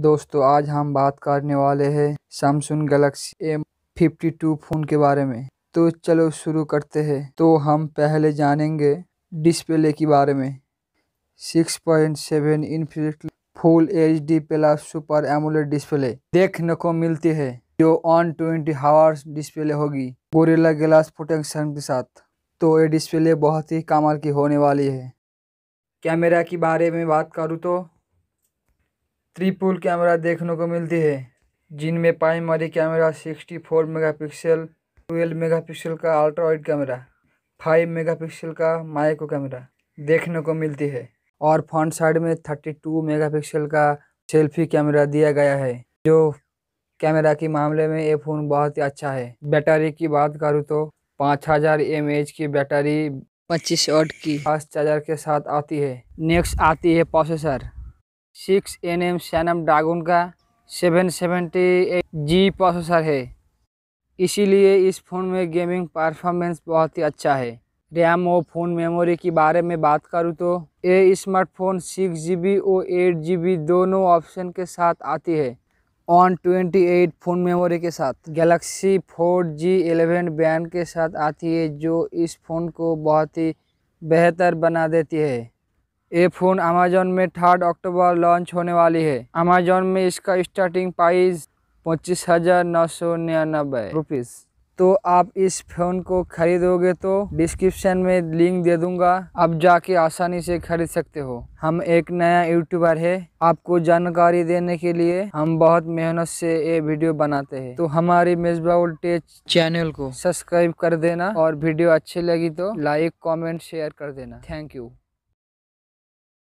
दोस्तों आज हम बात करने वाले हैं Samsung Galaxy M fifty two phone के बारे में तो चलो शुरू करते हैं तो हम पहले जानेंगे डिस्प्ले के बारे में six point seven infinity full H D plus super AMOLED display देखने को मिलती है जो ऑन ट्वेंटी हावर्स डिस्प्ले होगी गोरेला ग्लास प्रोटेक्शन के साथ तो ये डिस्प्ले बहुत ही कमाल की होने वाली है कैमरा के बारे में बात करूँ तो त्रिपुल कैमरा देखने को मिलती है जिनमें primary camera 64 twelve mega pixel का अल्ट्राइड कैमरा कैमरा 5 पिक्सल का माइक्रो कैमरा देखने को मिलती है और फ्रंट साइड में 32 पिक्सल का सेल्फी कैमरा दिया गया है जो कैमरा के मामले में ये फ़ोन बहुत ही अच्छा है बैटरी की बात करूँ तो पाँच हज़ार की बैटरी पच्चीस वोट की फास्ट चार्जर के साथ आती है नेक्स्ट आती है processor six N M Snapdragon का seven seventy eight G processor है इसीलिए इस फ़ोन में गेमिंग परफॉर्मेंस बहुत ही अच्छा है रैम और फ़ोन मेमोरी के बारे में बात करूँ तो ये स्मार्टफोन सिक्स जी बी और एट जी बी दोनों ऑप्शन के साथ आती है one twenty eight phone memory के साथ Galaxy four G eleven band के साथ आती है जो इस फ़ोन को बहुत ही बेहतर बना देती है ये फ़ोन अमेजोन में थर्ड अक्टूबर लॉन्च होने वाली है अमेजोन में इसका स्टार्टिंग प्राइस पच्चीस हज़ार नौ सौ निन्यानबे रुपीज़ तो आप इस फ़ोन को ख़रीदोगे तो डिस्क्रिप्शन में लिंक दे दूंगा आप जाके आसानी से ख़रीद सकते हो हम एक नया यूट्यूबर है आपको जानकारी देने के लिए हम बहुत मेहनत से ये वीडियो बनाते हैं तो हमारी मिसबा वोल्टेज चैनल को सब्सक्राइब कर देना और वीडियो अच्छी लगी तो लाइक कमेंट शेयर कर देना थैंक यू